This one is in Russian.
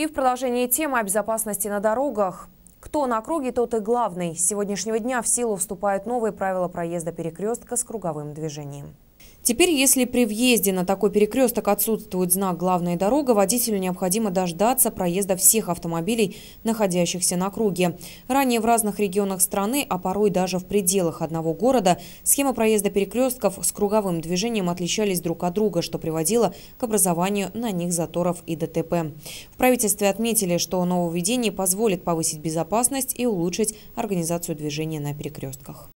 И в продолжении темы о безопасности на дорогах. Кто на круге, тот и главный. С сегодняшнего дня в силу вступают новые правила проезда перекрестка с круговым движением. Теперь, если при въезде на такой перекресток отсутствует знак «Главная дорога», водителю необходимо дождаться проезда всех автомобилей, находящихся на круге. Ранее в разных регионах страны, а порой даже в пределах одного города, схема проезда перекрестков с круговым движением отличались друг от друга, что приводило к образованию на них заторов и ДТП. В правительстве отметили, что нововведение позволит повысить безопасность и улучшить организацию движения на перекрестках.